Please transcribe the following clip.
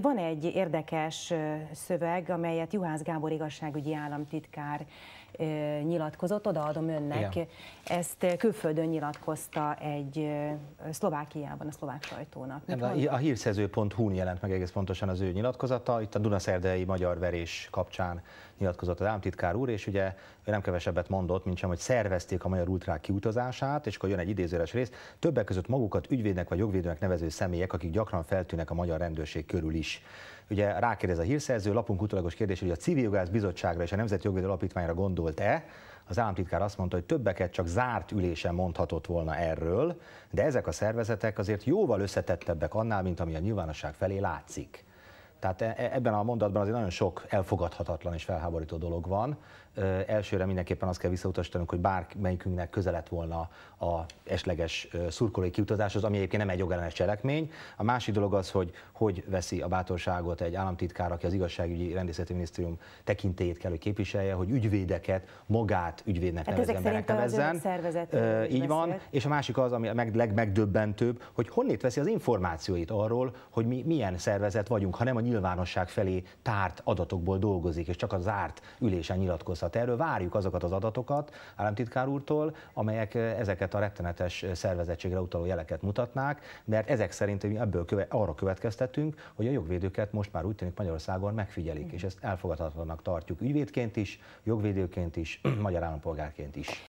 Van egy érdekes szöveg, amelyet Juhász Gábor igazságügyi államtitkár nyilatkozott, odaadom önnek. Igen. Ezt külföldön nyilatkozta egy Szlovákiában a szlovák sajtónak. Nem, a, hírszerző.hu-n jelent meg egész pontosan az ő nyilatkozata. Itt a Dunaszerdei magyar verés kapcsán nyilatkozott az államtitkár úr, és ugye ő nem kevesebbet mondott, mint sem, hogy szervezték a magyar ultrák kiutazását, és akkor jön egy idézőres rész. Többek között magukat ügyvédnek vagy jogvédőnek nevező személyek, akik gyakran feltűnek a magyar rendőrség körüli is. Ugye rákérdez a hírszerző, lapunk utolagos kérdés, hogy a Civil Jogász Bizottságra és a Nemzeti Jogvédő Alapítványra gondolt-e? Az államtitkár azt mondta, hogy többeket csak zárt ülésen mondhatott volna erről, de ezek a szervezetek azért jóval összetettebbek annál, mint ami a nyilvánosság felé látszik. Tehát e, e, ebben a mondatban azért nagyon sok elfogadhatatlan és felháborító dolog van. Elsőre mindenképpen azt kell visszautasítanunk, hogy bármelyikünknek közelett volna a esleges szurkolói kiutazáshoz, ami egyébként nem egy jogellenes cselekmény. A másik dolog az, hogy hogy veszi a bátorságot egy államtitkár, aki az igazságügyi rendészeti minisztérium tekintélyét kell, hogy képviselje, hogy ügyvédeket magát ügyvédnek hát nevezzen, ezek nevezzen. Ö, így van. Beszélt. És a másik az, ami a meg, legmegdöbbentőbb, hogy honnét veszi az információit arról, hogy mi milyen szervezet vagyunk, hanem a nyilvánosság felé tárt adatokból dolgozik, és csak a zárt ülésen nyilatkozhat erről. Várjuk azokat az adatokat államtitkár úrtól, amelyek eh, ezeket a rettenetes eh, szervezettségre utaló jeleket mutatnák, mert hát ezek szerint ebből köve, arra következtetünk, hogy a jogvédőket most már úgy tűnik Magyarországon megfigyelik, és ezt elfogadhatatlanak tartjuk ügyvédként is, jogvédőként is, magyar állampolgárként is.